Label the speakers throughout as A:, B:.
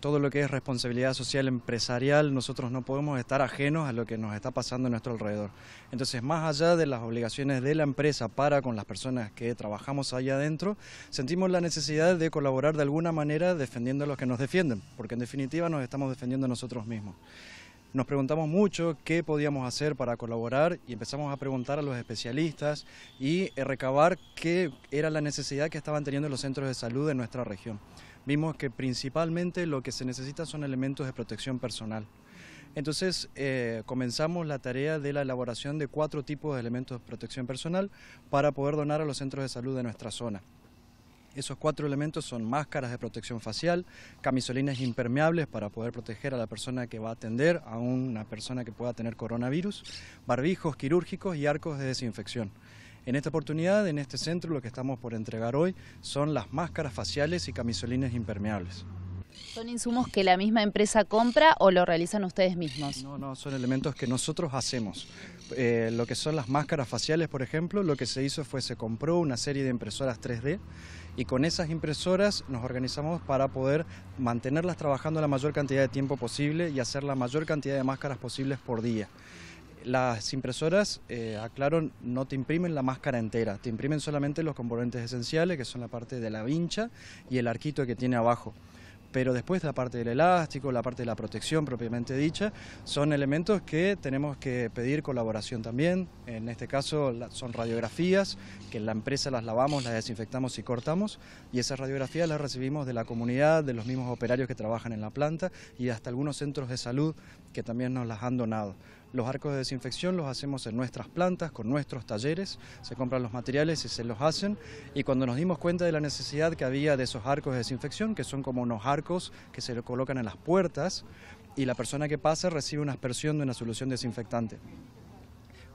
A: todo lo que es responsabilidad social empresarial, nosotros no podemos estar ajenos a lo que nos está pasando a nuestro alrededor. Entonces, más allá de las obligaciones de la empresa para con las personas que trabajamos allá adentro, sentimos la necesidad de colaborar de alguna manera defendiendo a los que nos defienden, porque en definitiva nos estamos defendiendo a nosotros mismos. Nos preguntamos mucho qué podíamos hacer para colaborar y empezamos a preguntar a los especialistas y eh, recabar qué era la necesidad que estaban teniendo los centros de salud en nuestra región. Vimos que principalmente lo que se necesita son elementos de protección personal. Entonces eh, comenzamos la tarea de la elaboración de cuatro tipos de elementos de protección personal para poder donar a los centros de salud de nuestra zona. Esos cuatro elementos son máscaras de protección facial, camisolinas impermeables para poder proteger a la persona que va a atender a una persona que pueda tener coronavirus, barbijos quirúrgicos y arcos de desinfección. En esta oportunidad, en este centro, lo que estamos por entregar hoy son las máscaras faciales y camisolinas impermeables. ¿Son insumos que la misma empresa compra o lo realizan ustedes mismos? No, no, son elementos que nosotros hacemos. Eh, lo que son las máscaras faciales, por ejemplo, lo que se hizo fue se compró una serie de impresoras 3D y con esas impresoras nos organizamos para poder mantenerlas trabajando la mayor cantidad de tiempo posible y hacer la mayor cantidad de máscaras posibles por día las impresoras, eh, aclaro, no te imprimen la máscara entera, te imprimen solamente los componentes esenciales, que son la parte de la vincha y el arquito que tiene abajo pero después la parte del elástico, la parte de la protección propiamente dicha, son elementos que tenemos que pedir colaboración también. En este caso son radiografías que en la empresa las lavamos, las desinfectamos y cortamos y esas radiografías las recibimos de la comunidad, de los mismos operarios que trabajan en la planta y hasta algunos centros de salud que también nos las han donado. Los arcos de desinfección los hacemos en nuestras plantas, con nuestros talleres, se compran los materiales y se los hacen. Y cuando nos dimos cuenta de la necesidad que había de esos arcos de desinfección, que son como unos arcos que se colocan en las puertas, y la persona que pasa recibe una aspersión de una solución desinfectante.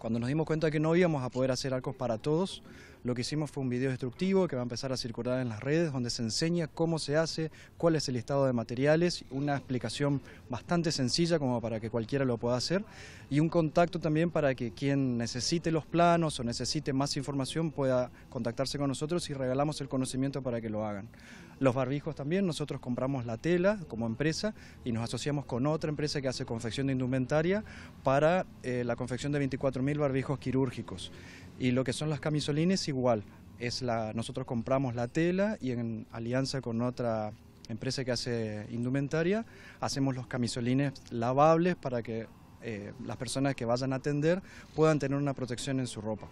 A: Cuando nos dimos cuenta que no íbamos a poder hacer arcos para todos, lo que hicimos fue un video destructivo que va a empezar a circular en las redes, donde se enseña cómo se hace, cuál es el listado de materiales, una explicación bastante sencilla como para que cualquiera lo pueda hacer, y un contacto también para que quien necesite los planos o necesite más información pueda contactarse con nosotros y regalamos el conocimiento para que lo hagan. Los barbijos también, nosotros compramos la tela como empresa y nos asociamos con otra empresa que hace confección de indumentaria para eh, la confección de 24.000 barbijos quirúrgicos. Y lo que son las camisolines igual, es la, nosotros compramos la tela y en alianza con otra empresa que hace indumentaria, hacemos los camisolines lavables para que eh, las personas que vayan a atender puedan tener una protección en su ropa.